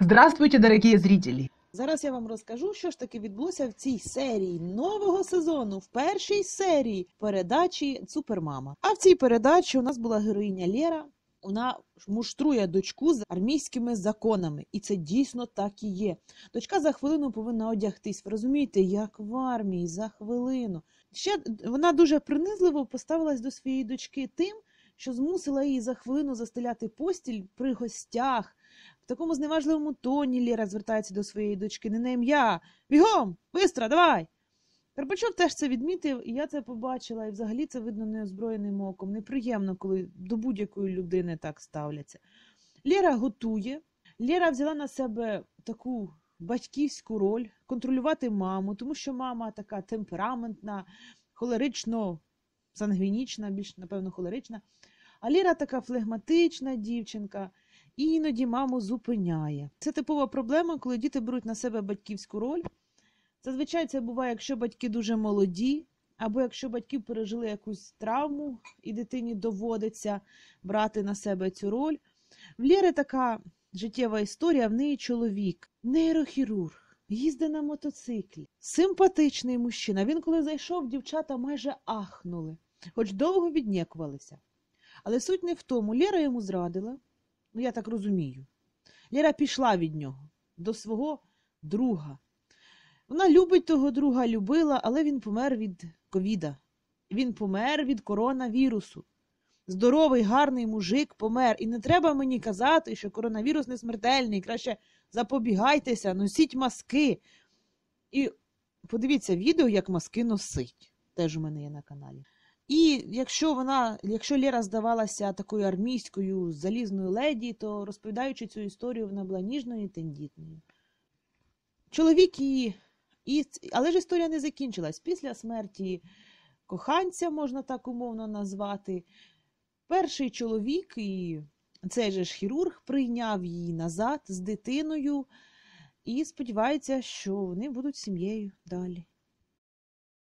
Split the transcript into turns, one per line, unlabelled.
Здравствуйте, дорогі зрителі! Зараз я вам розкажу, що ж таки відбулося в цій серії нового сезону в першій серії передачі Супермама. А в цій передачі у нас була героїня Лєра. Вона муштрує дочку з армійськими законами, і це дійсно так і є. Дочка за хвилину повинна одягтись. Ви розумієте, як в армії за хвилину. Ще вона дуже принизливо поставилась до своєї дочки тим, що змусила її за хвилину застеляти постіль при гостях. В такому зневажливому тоні Ліра звертається до своєї дочки, не на ім'я. Бігом! Бистро, давай! Карпачов теж це відмітив, і я це побачила, і взагалі це видно неозброєним оком. Неприємно, коли до будь-якої людини так ставляться. Ліра готує. Ліра взяла на себе таку батьківську роль контролювати маму, тому що мама така темпераментна, холерично, сангвінічна, більш, напевно, холерична. А Ліра така флегматична дівчинка і іноді маму зупиняє. Це типова проблема, коли діти беруть на себе батьківську роль. Зазвичай це буває, якщо батьки дуже молоді, або якщо батьки пережили якусь травму, і дитині доводиться брати на себе цю роль. В Лєри така життєва історія, в неї чоловік, нейрохірург. Їздить на мотоциклі, симпатичний мужчина. Він, коли зайшов, дівчата майже ахнули, хоч довго віднікувалися. Але суть не в тому, Лєра йому зрадила, Ну, я так розумію. Ліра пішла від нього до свого друга. Вона любить того друга, любила, але він помер від ковіда. Він помер від коронавірусу. Здоровий, гарний мужик помер. І не треба мені казати, що коронавірус не смертельний. Краще запобігайтеся, носіть маски. І подивіться відео, як маски носить. Теж у мене є на каналі. І якщо вона, якщо Лера здавалася такою армійською залізною леді, то розповідаючи цю історію, вона була ніжною і тендітною. Чоловік її, і, але ж історія не закінчилась. Після смерті коханця, можна так умовно назвати, перший чоловік, і цей же ж хірург, прийняв її назад з дитиною і сподівається, що вони будуть сім'єю далі.